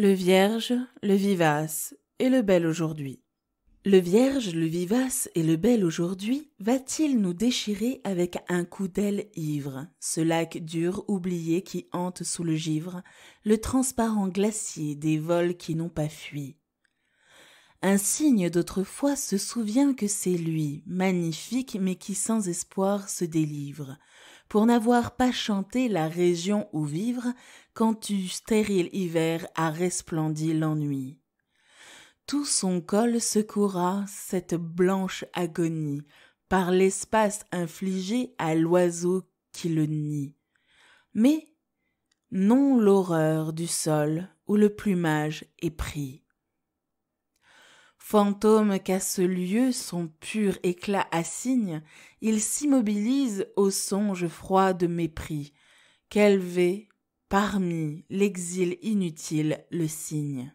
Le Vierge, le Vivace et le Bel aujourd'hui. Le Vierge, le Vivace et le Bel aujourd'hui va-t-il nous déchirer avec un coup d'aile ivre, ce lac dur oublié qui hante sous le givre, le transparent glacier des vols qui n'ont pas fui un signe d'autrefois se souvient que c'est lui, magnifique mais qui sans espoir se délivre. Pour n'avoir pas chanté la région où vivre, quand du stérile hiver a resplendi l'ennui. Tout son col secoura cette blanche agonie, par l'espace infligé à l'oiseau qui le nie. Mais non l'horreur du sol où le plumage est pris. Fantôme qu'à ce lieu son pur éclat assigne, il s'immobilise au songe froid de mépris, qu'élevé, parmi l'exil inutile, le signe.